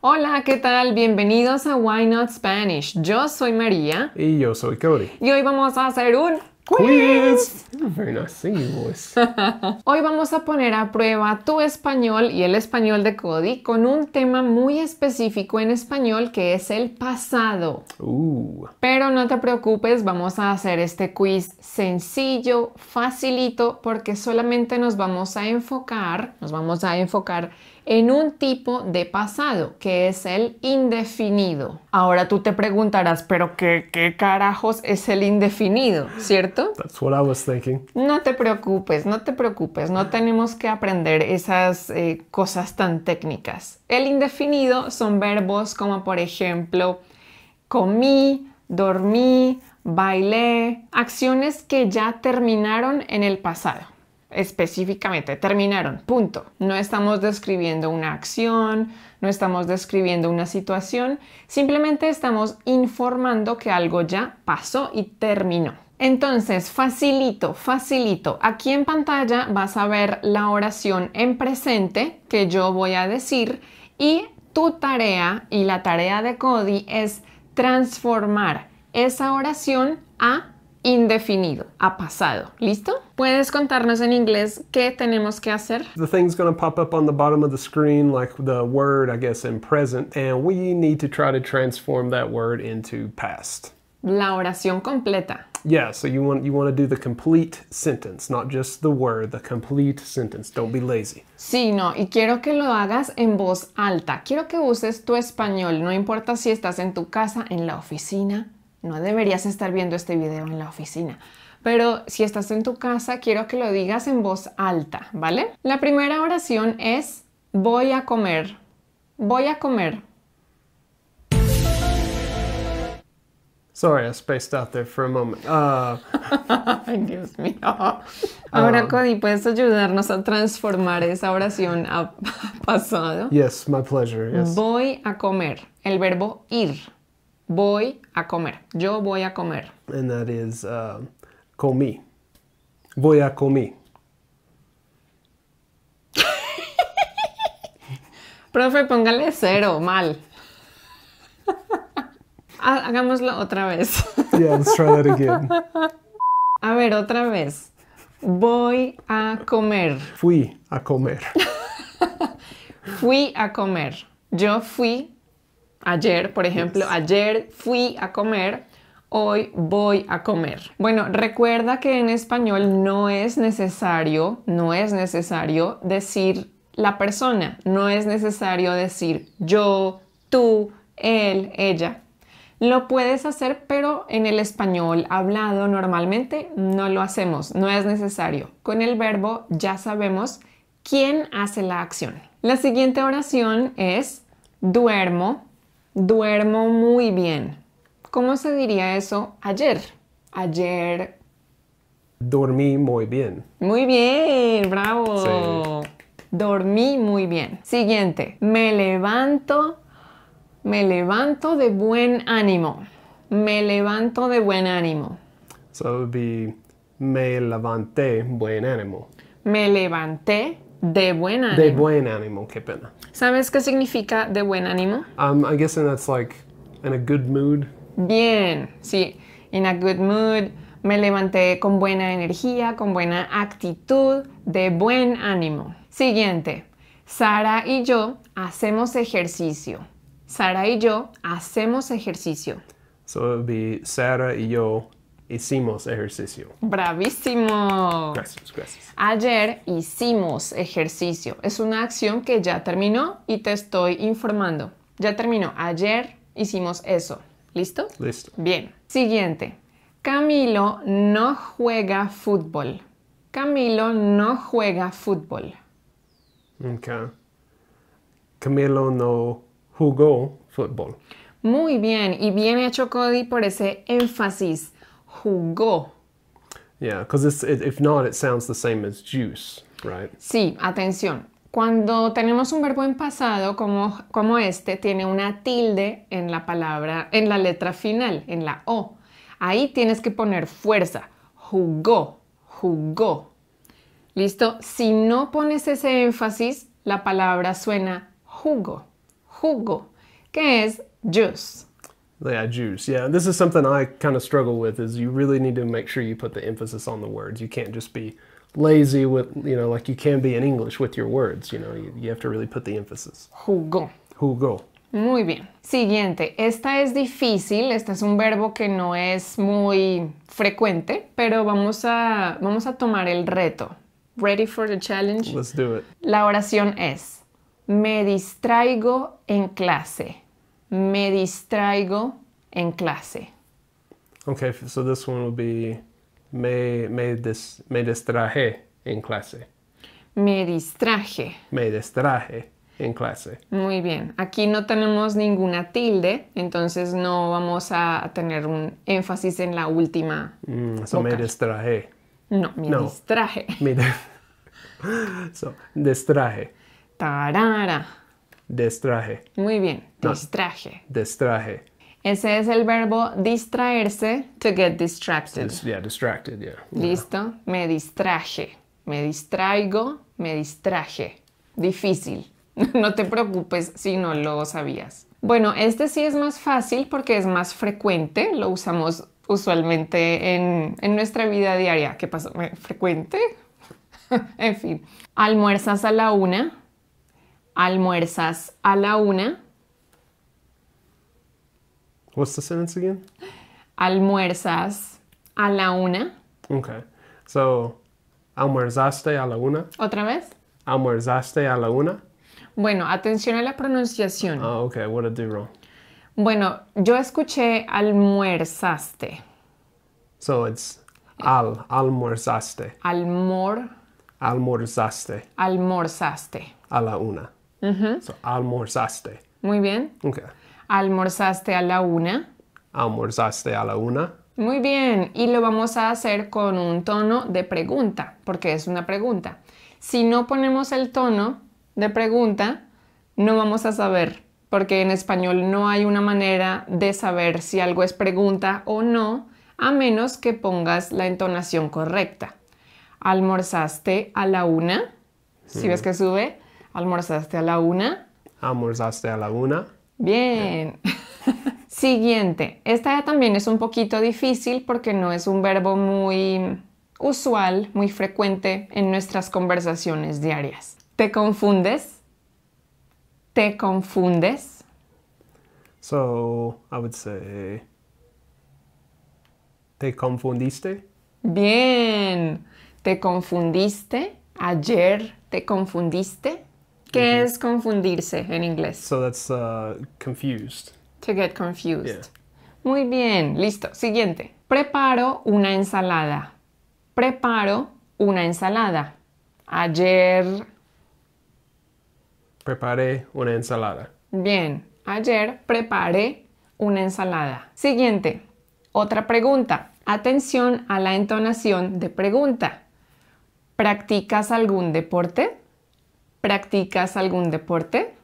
Hola, ¿qué tal? Bienvenidos a Why Not Spanish. Yo soy María. Y yo soy Cody. Y hoy vamos a hacer un quiz. Hoy vamos a poner a prueba tu español y el español de Cody con un tema muy específico en español que es el pasado. Pero no te preocupes, vamos a hacer este quiz sencillo, facilito, porque solamente nos vamos a enfocar, nos vamos a enfocar en un tipo de pasado, que es el indefinido. Ahora tú te preguntarás, pero qué, carajos es el indefinido, ¿cierto? That's what I was thinking. No te preocupes, no te preocupes, no tenemos que aprender esas eh, cosas tan técnicas. El indefinido son verbos como por ejemplo comí, dormí, bailé, acciones que ya terminaron en el pasado específicamente, terminaron, punto. No estamos describiendo una acción, no estamos describiendo una situación, simplemente estamos informando que algo ya pasó y terminó. Entonces, facilito, facilito. Aquí en pantalla vas a ver la oración en presente que yo voy a decir y tu tarea y la tarea de Cody es transformar esa oración a indefinido, ha pasado. ¿Listo? ¿Puedes contarnos en inglés qué tenemos que hacer? The thing's going to pop up on the bottom of the screen like the word, I guess, in present, and we need to try to transform that word into past. La oración completa. Yeah, so you want you want to do the complete sentence, not just the word, the complete sentence. Don't be lazy. Sí, no, y quiero que lo hagas en voz alta. Quiero que uses tu español, no importa si estás en tu casa, en la oficina, no deberías estar viendo este video en la oficina. Pero si estás en tu casa, quiero que lo digas en voz alta, ¿vale? La primera oración es voy a comer. Voy a comer. Sorry, I spaced out there for a moment. Uh, Ahora, um, Cody, ¿puedes ayudarnos a transformar esa oración a pasado? Yes, my pleasure. Yes. Voy a comer. El verbo ir voy a comer. Yo voy a comer. And that is uh, comí. Voy a comí. Profe, póngale cero, mal. Hagámoslo otra vez. A ver, otra vez. Voy a comer. Fui a comer. fui a comer. Yo fui ayer, por ejemplo, ayer fui a comer, hoy voy a comer. Bueno, recuerda que en español no es necesario, no es necesario decir la persona, no es necesario decir yo, tú, él, ella. Lo puedes hacer, pero en el español hablado normalmente no lo hacemos, no es necesario. Con el verbo ya sabemos quién hace la acción. La siguiente oración es duermo, duermo muy bien. ¿Cómo se diría eso ayer? Ayer. Dormí muy bien. Muy bien, bravo. Dormí muy bien. Siguiente, me levanto, me levanto de buen ánimo. Me levanto de buen ánimo. So would be me levanté buen ánimo. Me levanté de buen ánimo. De buen ánimo, qué pena. ¿Sabes qué significa de buen ánimo? Um, I'm guessing that's like in a good mood. Bien, sí, in a good mood. Me levanté con buena energía, con buena actitud, de buen ánimo. Siguiente, Sara y yo hacemos ejercicio. Sara y yo hacemos ejercicio. So it would be Sara y yo hicimos ejercicio. Bravísimo. Gracias, gracias. Ayer hicimos ejercicio. Es una acción que ya terminó y te estoy informando. Ya terminó. Ayer hicimos eso. ¿Listo? Listo. Bien. Siguiente. Camilo no juega fútbol. Camilo no juega fútbol. Camilo no jugó fútbol. Muy bien, y bien hecho Cody por ese énfasis jugó. Yeah, because if not, it sounds the same as juice, right? Sí, atención. Cuando tenemos un verbo en pasado como, como este, tiene una tilde en la palabra, en la letra final, en la O. Ahí tienes que poner fuerza. Jugó, jugó. ¿Listo? Si no pones ese énfasis, la palabra suena jugo, jugo, que es juice. Yeah, juice. Yeah, this is something I kind of struggle with. Is you really need to make sure you put the emphasis on the words. You can't just be lazy with you know like you can be in English with your words. You know, you, you have to really put the emphasis. Jugó. Jugó. Muy bien. Siguiente. Esta es difícil. Esta es un verbo que no es muy frecuente, pero vamos a vamos a tomar el reto. Ready for the challenge? Let's do it. La oración es: Me distraigo en clase. me distraigo en clase. Okay, so this one will be me, distraje en clase. Me distraje. Me distraje en clase. Muy bien. Aquí no tenemos ninguna tilde, entonces no vamos a tener un énfasis en la última. Mm, so me distraje. No, me distraje. Me so, distraje. Tarara. Destraje. Muy bien, ah. distraje. distraje. destraje. Ese es el verbo distraerse, to get distracted. yeah, distracted, yeah. Listo, me distraje, me distraigo, me distraje. Difícil. No te preocupes si no lo sabías. Bueno, este sí es más fácil porque es más frecuente, lo usamos usualmente en, en nuestra vida diaria. ¿Qué pasó? ¿Frecuente? en fin. Almuerzas a la una, almuerzas a la una. What's the sentence again? Almuerzas a la una. Okay. So, almorzaste a la una. ¿Otra vez? Almorzaste a la una. Bueno, atención a la pronunciación. Oh, okay. What did I do wrong? Bueno, yo escuché almuerzaste. So it's al, almorzaste. Almor. Almorzaste. Almorzaste. A la una almorzaste. Muy bien. Almorzaste a la una. Almorzaste a la una. Muy bien. Y lo vamos a hacer con un tono de pregunta, porque es una pregunta. Si no ponemos el tono de pregunta, no vamos a saber, porque en español no hay una manera de saber si algo es pregunta o no, a menos que pongas la entonación correcta. Almorzaste a la una. Si ves que sube, ¿Almorzaste a la una? Almorzaste a la una. Bien. Siguiente. Esta también es un poquito difícil porque no es un verbo muy usual, muy frecuente en nuestras conversaciones diarias. ¿Te confundes? ¿Te confundes? So, I would say ¿Te confundiste? Bien. ¿Te confundiste? Ayer te confundiste? ¿Qué es confundirse en inglés. So that's uh, confused. To get confused. Muy bien, listo. Siguiente. Preparo una ensalada. Preparo una ensalada. Ayer. Preparé una ensalada. Bien, ayer preparé una ensalada. Siguiente. Otra pregunta. Atención a la entonación de pregunta. ¿Practicas algún deporte? ¿Practicas algún deporte?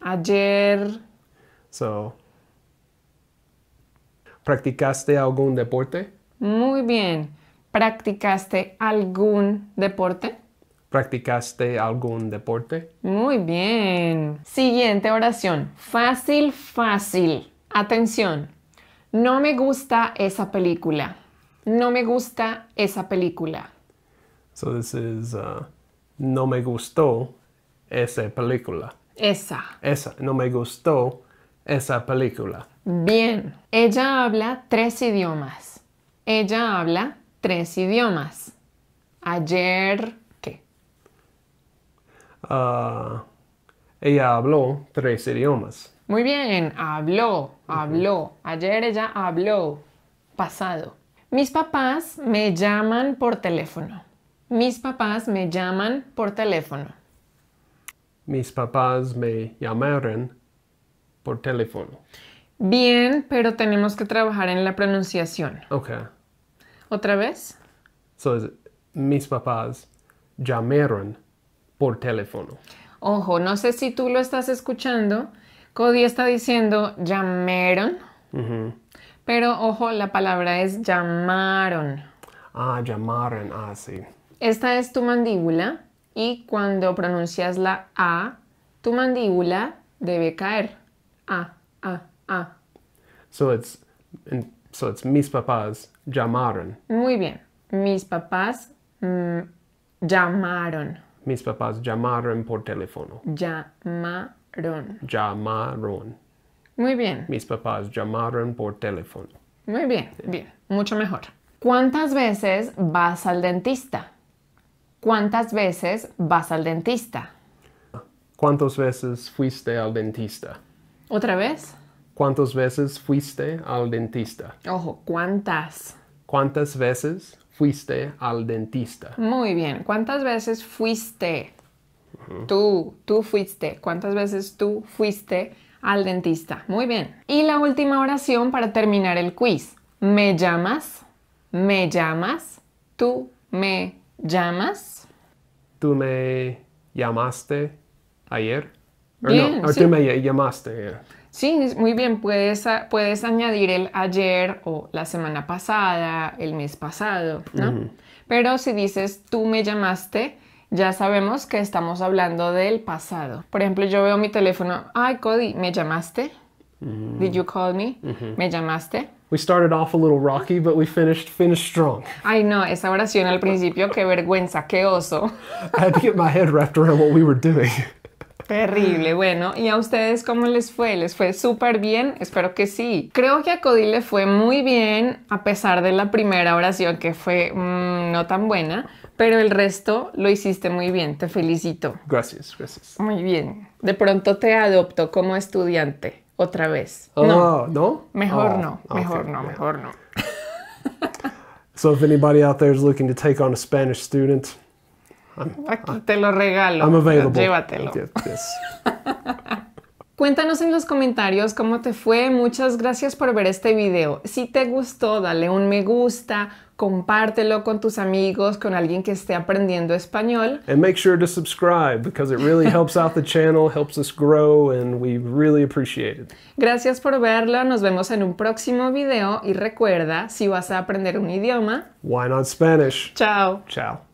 Ayer. So. ¿Practicaste algún deporte? Muy bien. ¿Practicaste algún deporte? ¿Practicaste algún deporte? Muy bien. Siguiente oración. Fácil, fácil. Atención. No me gusta esa película. No me gusta esa película. So this is uh, no me gustó esa película. Esa. Esa, no me gustó esa película. Bien, ella habla tres idiomas. Ella habla tres idiomas. Ayer, ¿qué? Ah, ella habló tres idiomas. Muy bien, habló, habló. Ayer ella habló. Pasado. Mis papás me llaman por teléfono. Mis papás me llaman por teléfono mis papás me llamaron por teléfono. Bien, pero tenemos que trabajar en la pronunciación. Ok. ¿Otra vez? mis papás llamaron por teléfono. Ojo, no sé si tú lo estás escuchando. Cody está diciendo llamaron. Pero ojo, la palabra es llamaron. Ah, llamaron, ah, sí. Esta es tu mandíbula y cuando pronuncias la A, tu mandíbula debe caer. A, A, A. So it's, so it's mis papás llamaron. Muy bien. Mis papás mm, llamaron. Mis papás llamaron por teléfono. Llamaron. Llamaron. Muy bien. Mis papás llamaron por teléfono. Muy bien, bien, mucho mejor. ¿Cuántas veces vas al dentista? ¿Cuántas veces vas al dentista? ¿Cuántas veces fuiste al dentista? ¿Otra vez? ¿Cuántas veces fuiste al dentista? Ojo, ¿cuántas? ¿Cuántas veces fuiste al dentista? Muy bien. ¿Cuántas veces fuiste? Tú, tú fuiste. ¿Cuántas veces tú fuiste al dentista? Muy bien. Y la última oración para terminar el quiz. ¿Me llamas? ¿Me llamas? Tú me llamas? Tú me llamaste ayer. no, sí. me llamaste Sí, muy bien. Puedes, puedes añadir el ayer o la semana pasada, el mes pasado, ¿no? Pero si dices tú me llamaste, ya sabemos que estamos hablando del pasado. Por ejemplo, yo veo mi teléfono, ay Cody, ¿me llamaste? Mm. Did you call me? ¿Me llamaste? We started off a little rocky, but we finished finished strong. Ay no, esa oración al principio, qué vergüenza, qué oso. I had to get my head wrapped around what we were doing. Terrible, bueno, ¿y a ustedes cómo les fue? ¿Les fue súper bien? Espero que sí. Creo que a Cody le fue muy bien, a pesar de la primera oración que fue mm, no tan buena, pero el resto lo hiciste muy bien, te felicito. Gracias, gracias. Muy bien. De pronto te adopto como estudiante otra vez. Oh. no. Oh, no. Mejor oh, no. Mejor no. Mejor no. so if anybody out there is looking to take on a Spanish student, I'm, te lo regalo. I'm available. Llévatelo. Cuéntanos en los comentarios cómo te fue. Muchas gracias por ver este video. Si te gustó, dale un me gusta compártelo con tus amigos, con alguien que esté aprendiendo español. And make sure to subscribe because it really helps out the channel, helps us grow and we really appreciate it. Gracias por verlo, nos vemos en un próximo video y recuerda, si vas a aprender un idioma, why not Spanish? Chao. Chao.